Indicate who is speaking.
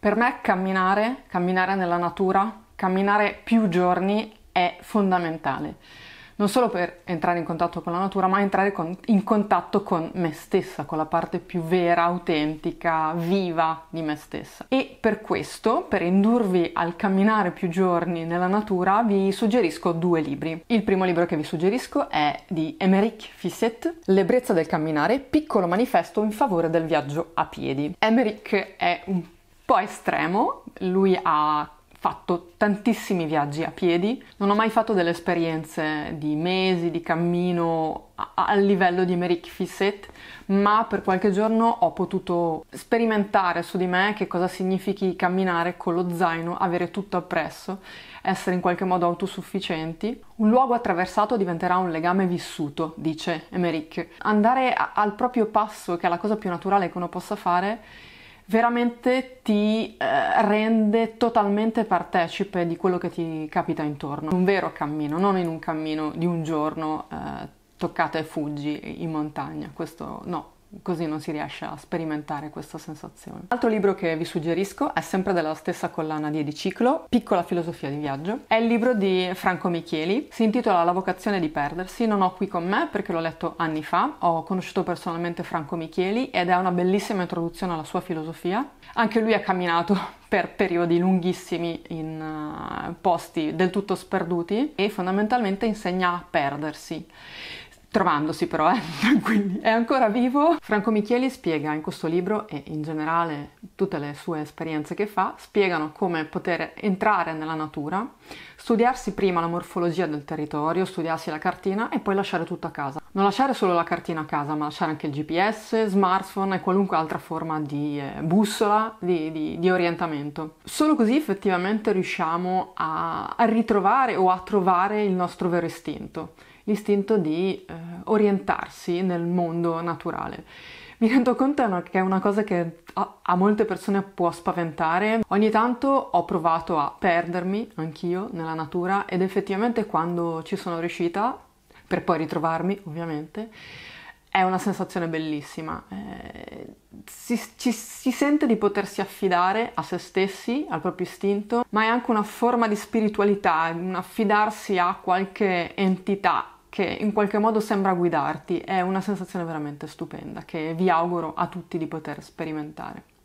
Speaker 1: Per me camminare, camminare nella natura, camminare più giorni è fondamentale, non solo per entrare in contatto con la natura, ma entrare con, in contatto con me stessa, con la parte più vera, autentica, viva di me stessa. E per questo, per indurvi al camminare più giorni nella natura, vi suggerisco due libri. Il primo libro che vi suggerisco è di Emeric Fisset, L'ebbrezza del camminare, piccolo manifesto in favore del viaggio a piedi. Emeric è un po' estremo, lui ha fatto tantissimi viaggi a piedi, non ho mai fatto delle esperienze di mesi di cammino al livello di Meric Fisset, ma per qualche giorno ho potuto sperimentare su di me che cosa significhi camminare con lo zaino, avere tutto appresso, essere in qualche modo autosufficienti. Un luogo attraversato diventerà un legame vissuto, dice Emerick. Andare a- al proprio passo, che è la cosa più naturale che uno possa fare, veramente ti eh, rende totalmente partecipe di quello che ti capita intorno. Un vero cammino, non in un cammino di un giorno eh, toccata e fuggi in montagna, questo no, così non si riesce a sperimentare questa sensazione. Altro libro che vi suggerisco è sempre della stessa collana di Ediciclo, Piccola filosofia di viaggio, è il libro di Franco Micheli, si intitola La vocazione di perdersi, non ho qui con me perché l'ho letto anni fa, ho conosciuto personalmente Franco Micheli ed è una bellissima introduzione alla sua filosofia, anche lui ha camminato per periodi lunghissimi in eh, posti del tutto sperduti e fondamentalmente insegna a perdersi trovandosi però, eh, tranquilli. È ancora vivo. Franco Micheli spiega in questo libro e in generale tutte le sue esperienze che fa, spiegano come poter entrare nella natura, studiarsi prima la morfologia del territorio, studiarsi la cartina e poi lasciare tutto a casa. Non lasciare solo la cartina a casa, ma lasciare anche il GPS, smartphone e qualunque altra forma di eh, bussola, di, di, di, orientamento. Solo così effettivamente riusciamo a, a, ritrovare o a trovare il nostro vero istinto, l'istinto di eh, orientarsi nel mondo naturale. Mi rendo conto che è una cosa che a, a molte persone può spaventare. Ogni tanto ho provato a perdermi anch'io nella natura ed effettivamente quando ci sono riuscita per poi ritrovarmi ovviamente, è una sensazione bellissima. Eh, si, ci, si sente di potersi affidare a se stessi, al proprio istinto, ma è anche una forma di spiritualità, un affidarsi a qualche entità che in qualche modo sembra guidarti. È una sensazione veramente stupenda che vi auguro a tutti di poter sperimentare.